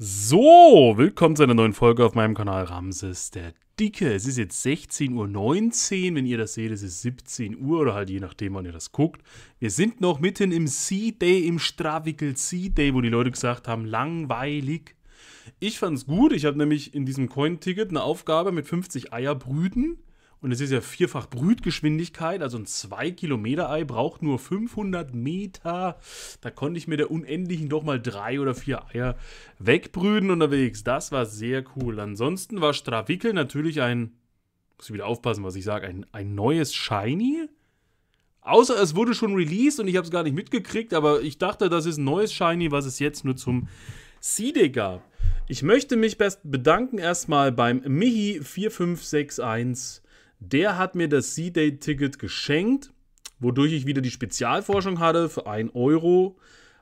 So, willkommen zu einer neuen Folge auf meinem Kanal Ramses der Dicke. Es ist jetzt 16.19 Uhr, wenn ihr das seht, es ist 17 Uhr oder halt je nachdem, wann ihr das guckt. Wir sind noch mitten im Sea-Day, im Strawickel Sea-Day, wo die Leute gesagt haben, langweilig. Ich fand's gut, ich habe nämlich in diesem Coin-Ticket eine Aufgabe mit 50 Eier brüten und es ist ja vierfach Brütgeschwindigkeit, also ein 2 Kilometer Ei braucht nur 500 Meter. Da konnte ich mir der Unendlichen doch mal drei oder vier Eier wegbrüden unterwegs. Das war sehr cool. Ansonsten war Strawickel natürlich ein, muss ich wieder aufpassen, was ich sage, ein, ein neues Shiny. Außer es wurde schon released und ich habe es gar nicht mitgekriegt, aber ich dachte, das ist ein neues Shiny, was es jetzt nur zum CD gab. Ich möchte mich best bedanken erstmal beim Mihi4561 der hat mir das sea date ticket geschenkt, wodurch ich wieder die Spezialforschung hatte für 1 Euro.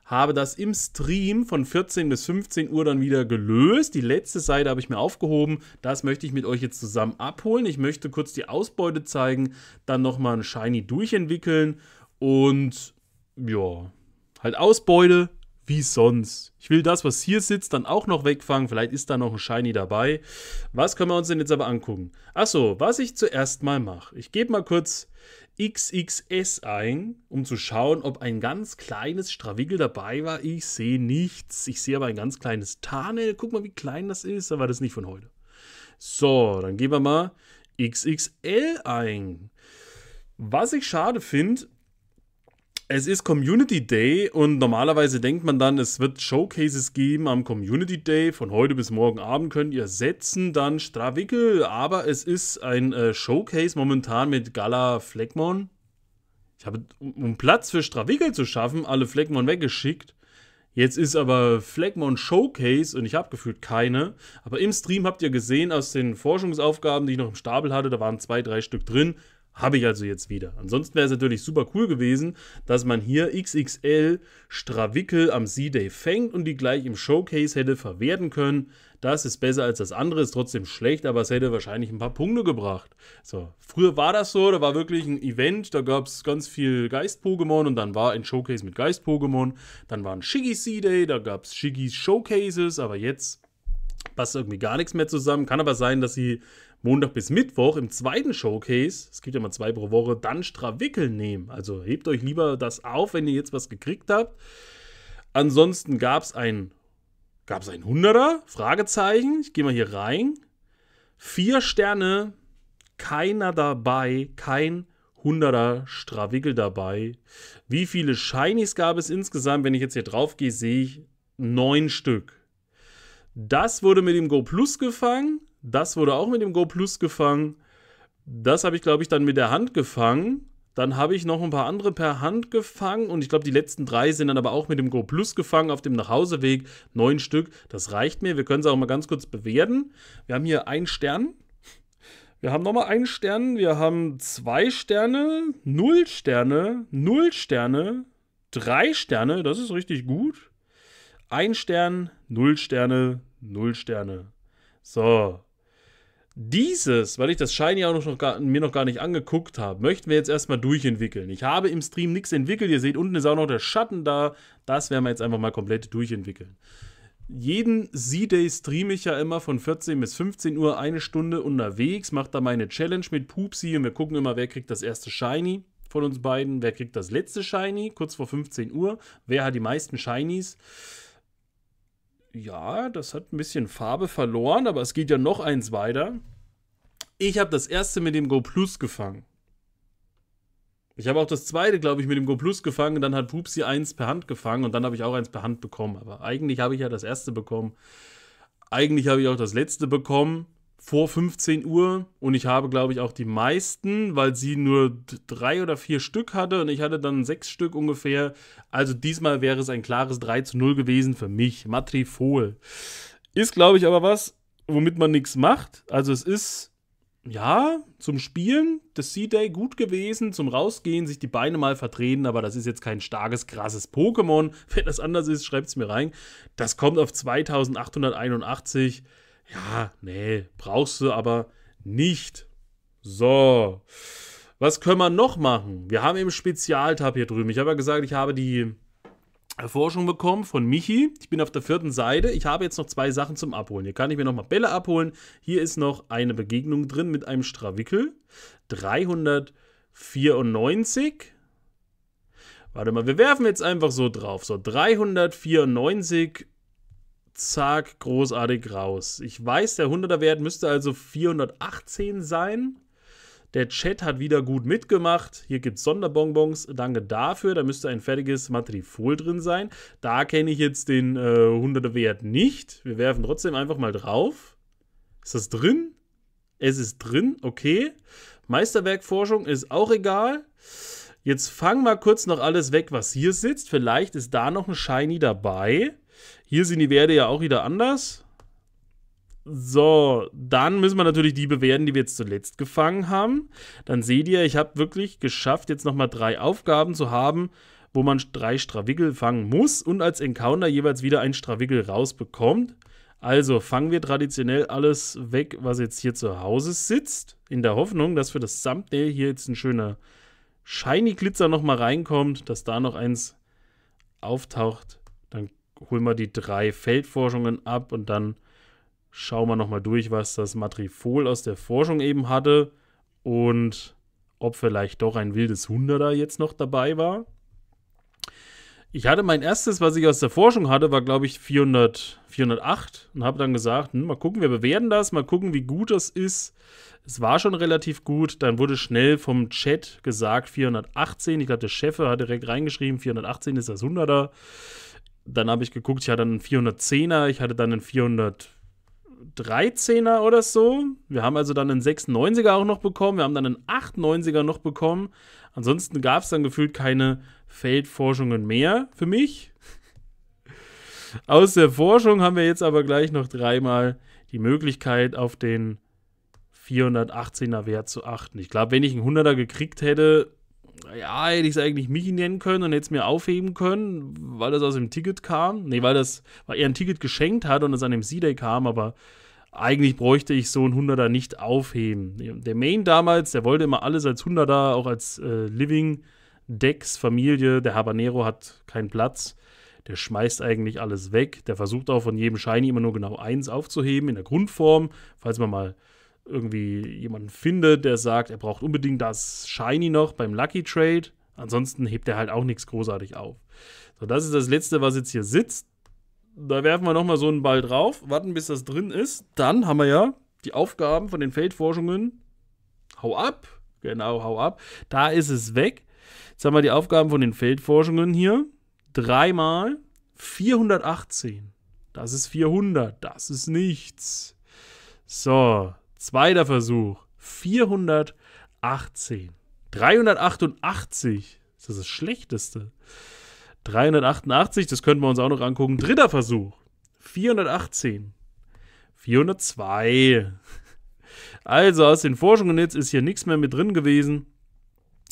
Habe das im Stream von 14 bis 15 Uhr dann wieder gelöst. Die letzte Seite habe ich mir aufgehoben. Das möchte ich mit euch jetzt zusammen abholen. Ich möchte kurz die Ausbeute zeigen, dann nochmal ein Shiny durchentwickeln und ja, halt Ausbeute, wie sonst. Ich will das, was hier sitzt, dann auch noch wegfangen. Vielleicht ist da noch ein Shiny dabei. Was können wir uns denn jetzt aber angucken? Achso, was ich zuerst mal mache. Ich gebe mal kurz XXS ein, um zu schauen, ob ein ganz kleines Strawickel dabei war. Ich sehe nichts. Ich sehe aber ein ganz kleines Tarnel. Guck mal, wie klein das ist. Aber das ist nicht von heute. So, dann geben wir mal XXL ein. Was ich schade finde, es ist Community Day und normalerweise denkt man dann, es wird Showcases geben am Community Day. Von heute bis morgen Abend könnt ihr setzen dann Strawickel, aber es ist ein äh, Showcase momentan mit Gala Fleckmon. Ich habe, um Platz für Strawickel zu schaffen, alle Fleckmon weggeschickt. Jetzt ist aber Fleckmon Showcase und ich habe gefühlt keine. Aber im Stream habt ihr gesehen, aus den Forschungsaufgaben, die ich noch im Stapel hatte, da waren zwei, drei Stück drin. Habe ich also jetzt wieder. Ansonsten wäre es natürlich super cool gewesen, dass man hier XXL Strawickel am C-Day fängt und die gleich im Showcase hätte verwerten können. Das ist besser als das andere, ist trotzdem schlecht, aber es hätte wahrscheinlich ein paar Punkte gebracht. So, früher war das so, da war wirklich ein Event, da gab es ganz viel Geist-Pokémon und dann war ein Showcase mit Geist-Pokémon. Dann war ein Shiggy C-Day, da gab es Shiggy Showcases, aber jetzt passt irgendwie gar nichts mehr zusammen. Kann aber sein, dass sie Montag bis Mittwoch im zweiten Showcase, es gibt ja mal zwei pro Woche, dann Strawickel nehmen. Also hebt euch lieber das auf, wenn ihr jetzt was gekriegt habt. Ansonsten gab es ein, gab's ein 100 Fragezeichen. Ich gehe mal hier rein. Vier Sterne, keiner dabei, kein Hunderter Strawickel dabei. Wie viele Shinies gab es insgesamt? Wenn ich jetzt hier drauf gehe, sehe ich neun Stück. Das wurde mit dem Go Plus gefangen. Das wurde auch mit dem Go Plus gefangen. Das habe ich, glaube ich, dann mit der Hand gefangen. Dann habe ich noch ein paar andere per Hand gefangen und ich glaube, die letzten drei sind dann aber auch mit dem Go Plus gefangen auf dem Nachhauseweg. Neun Stück, das reicht mir. Wir können es auch mal ganz kurz bewerten. Wir haben hier einen Stern. Wir haben nochmal einen Stern. Wir haben zwei Sterne, null Sterne, null Sterne, drei Sterne. Das ist richtig gut. Ein Stern, null Sterne, null Sterne. So, dieses, weil ich das Shiny auch noch gar, mir noch gar nicht angeguckt habe, möchten wir jetzt erstmal durchentwickeln. Ich habe im Stream nichts entwickelt. Ihr seht, unten ist auch noch der Schatten da. Das werden wir jetzt einfach mal komplett durchentwickeln. Jeden Z-Day streame ich ja immer von 14 bis 15 Uhr eine Stunde unterwegs, mache da meine Challenge mit Pupsi und wir gucken immer, wer kriegt das erste Shiny von uns beiden, wer kriegt das letzte Shiny kurz vor 15 Uhr, wer hat die meisten Shinies ja, das hat ein bisschen Farbe verloren, aber es geht ja noch eins weiter. Ich habe das erste mit dem Go Plus gefangen. Ich habe auch das zweite, glaube ich, mit dem Go Plus gefangen. Dann hat Pupsi eins per Hand gefangen und dann habe ich auch eins per Hand bekommen. Aber eigentlich habe ich ja das erste bekommen. Eigentlich habe ich auch das letzte bekommen vor 15 Uhr und ich habe, glaube ich, auch die meisten, weil sie nur drei oder vier Stück hatte und ich hatte dann sechs Stück ungefähr. Also diesmal wäre es ein klares 3 zu 0 gewesen für mich. Matrifol. Ist, glaube ich, aber was, womit man nichts macht. Also es ist, ja, zum Spielen des sea day gut gewesen, zum Rausgehen, sich die Beine mal vertreten, aber das ist jetzt kein starkes, krasses Pokémon. Wenn das anders ist, schreibt es mir rein. Das kommt auf 2881. Ja, nee, brauchst du aber nicht. So. Was können wir noch machen? Wir haben eben Spezialtab hier drüben. Ich habe ja gesagt, ich habe die Erforschung bekommen von Michi. Ich bin auf der vierten Seite. Ich habe jetzt noch zwei Sachen zum Abholen. Hier kann ich mir nochmal Bälle abholen. Hier ist noch eine Begegnung drin mit einem Strawickel. 394. Warte mal, wir werfen jetzt einfach so drauf. So, 394 zack, großartig raus. Ich weiß, der 100er-Wert müsste also 418 sein. Der Chat hat wieder gut mitgemacht. Hier gibt es Sonderbonbons. Danke dafür. Da müsste ein fertiges Matrifol drin sein. Da kenne ich jetzt den äh, 100er-Wert nicht. Wir werfen trotzdem einfach mal drauf. Ist das drin? Es ist drin, okay. Meisterwerkforschung ist auch egal. Jetzt fangen wir kurz noch alles weg, was hier sitzt. Vielleicht ist da noch ein Shiny dabei. Hier sind die Werte ja auch wieder anders. So, dann müssen wir natürlich die bewerten, die wir jetzt zuletzt gefangen haben. Dann seht ihr, ich habe wirklich geschafft, jetzt nochmal drei Aufgaben zu haben, wo man drei Strawickel fangen muss und als Encounter jeweils wieder ein Strawickel rausbekommt. Also fangen wir traditionell alles weg, was jetzt hier zu Hause sitzt, in der Hoffnung, dass für das Thumbnail hier jetzt ein schöner Shiny Glitzer nochmal reinkommt, dass da noch eins auftaucht, hol mal die drei Feldforschungen ab und dann schauen wir nochmal durch, was das Matrifol aus der Forschung eben hatte und ob vielleicht doch ein wildes Hunderter jetzt noch dabei war. Ich hatte mein erstes, was ich aus der Forschung hatte, war glaube ich 400, 408 und habe dann gesagt, hm, mal gucken, wir bewerten das, mal gucken, wie gut das ist. Es war schon relativ gut, dann wurde schnell vom Chat gesagt 418, ich glaube der Chefe hat direkt reingeschrieben, 418 ist das Hunderter dann habe ich geguckt, ich hatte einen 410er, ich hatte dann einen 413er oder so. Wir haben also dann einen 96er auch noch bekommen, wir haben dann einen 98er noch bekommen. Ansonsten gab es dann gefühlt keine Feldforschungen mehr für mich. Aus der Forschung haben wir jetzt aber gleich noch dreimal die Möglichkeit, auf den 418er Wert zu achten. Ich glaube, wenn ich einen 100er gekriegt hätte, ja, hätte ich es eigentlich Michi nennen können und hätte es mir aufheben können, weil das aus dem Ticket kam. Nee, weil das, weil er ein Ticket geschenkt hat und es an dem C-Day kam, aber eigentlich bräuchte ich so einen Hunderter nicht aufheben. Der Main damals, der wollte immer alles als Hunderter, auch als äh, Living Decks, Familie. Der Habanero hat keinen Platz. Der schmeißt eigentlich alles weg. Der versucht auch von jedem Shiny immer nur genau eins aufzuheben in der Grundform, falls man mal irgendwie jemanden findet, der sagt, er braucht unbedingt das Shiny noch beim Lucky Trade. Ansonsten hebt er halt auch nichts großartig auf. So, das ist das Letzte, was jetzt hier sitzt. Da werfen wir nochmal so einen Ball drauf, warten, bis das drin ist. Dann haben wir ja die Aufgaben von den Feldforschungen. Hau ab! Genau, hau ab. Da ist es weg. Jetzt haben wir die Aufgaben von den Feldforschungen hier. Dreimal 418. Das ist 400. Das ist nichts. So, Zweiter Versuch. 418. 388. Das ist das Schlechteste. 388, das könnten wir uns auch noch angucken. Dritter Versuch. 418. 402. Also aus den Forschungen jetzt ist hier nichts mehr mit drin gewesen.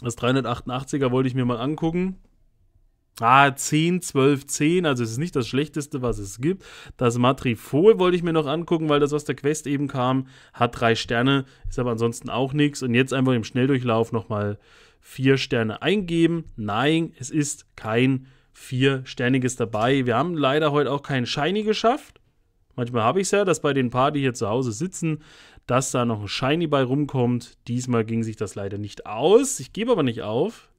Das 388er wollte ich mir mal angucken. Ah, 10, 12, 10, also es ist nicht das Schlechteste, was es gibt. Das Matrifol wollte ich mir noch angucken, weil das aus der Quest eben kam. Hat drei Sterne, ist aber ansonsten auch nichts. Und jetzt einfach im Schnelldurchlauf nochmal vier Sterne eingeben. Nein, es ist kein Vier-Sterniges dabei. Wir haben leider heute auch kein Shiny geschafft. Manchmal habe ich es ja, dass bei den paar, die hier zu Hause sitzen, dass da noch ein Shiny bei rumkommt. Diesmal ging sich das leider nicht aus. Ich gebe aber nicht auf.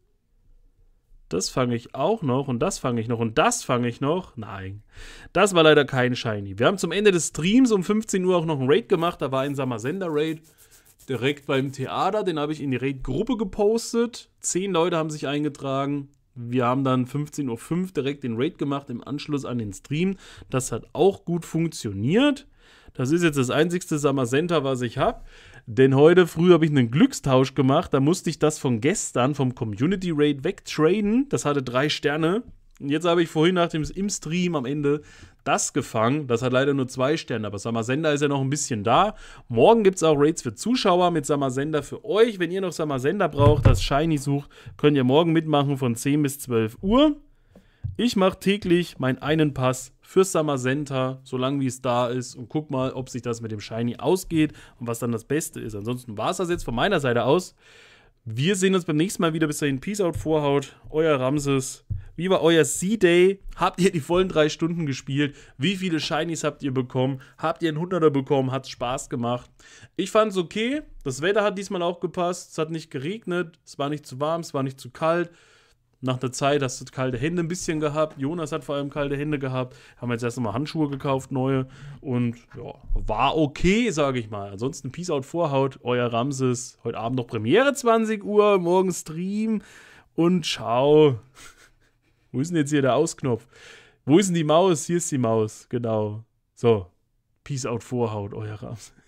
Das fange ich auch noch und das fange ich noch und das fange ich noch. Nein, das war leider kein Shiny. Wir haben zum Ende des Streams um 15 Uhr auch noch einen Raid gemacht. Da war ein Samasender-Raid direkt beim Theater. Den habe ich in die Raid-Gruppe gepostet. Zehn Leute haben sich eingetragen. Wir haben dann 15.05 Uhr direkt den Raid gemacht im Anschluss an den Stream. Das hat auch gut funktioniert. Das ist jetzt das einzigste Samasenta, was ich habe. Denn heute früh habe ich einen Glückstausch gemacht. Da musste ich das von gestern vom Community Raid wegtraden. Das hatte drei Sterne. Und jetzt habe ich vorhin nach dem im Stream am Ende das gefangen. Das hat leider nur zwei Sterne, aber Summer Sender ist ja noch ein bisschen da. Morgen gibt es auch Raids für Zuschauer mit Summer Sender für euch. Wenn ihr noch Summer Sender braucht, das Shiny sucht, könnt ihr morgen mitmachen von 10 bis 12 Uhr. Ich mache täglich meinen einen Pass für Center, solange wie es da ist und guck mal, ob sich das mit dem Shiny ausgeht und was dann das Beste ist. Ansonsten war es das jetzt von meiner Seite aus. Wir sehen uns beim nächsten Mal wieder. Bis dahin, Peace out, Vorhaut, euer Ramses. Wie war euer C-Day? Habt ihr die vollen drei Stunden gespielt? Wie viele Shinies habt ihr bekommen? Habt ihr einen Hunderter bekommen? Hat Spaß gemacht? Ich fand es okay. Das Wetter hat diesmal auch gepasst. Es hat nicht geregnet. Es war nicht zu warm. Es war nicht zu kalt nach einer Zeit hast du kalte Hände ein bisschen gehabt. Jonas hat vor allem kalte Hände gehabt. Haben wir jetzt erst mal Handschuhe gekauft, neue. Und ja, war okay, sage ich mal. Ansonsten Peace out Vorhaut, euer Ramses. Heute Abend noch Premiere 20 Uhr, morgen Stream. Und ciao. Wo ist denn jetzt hier der Ausknopf? Wo ist denn die Maus? Hier ist die Maus, genau. So, Peace out Vorhaut, euer Ramses.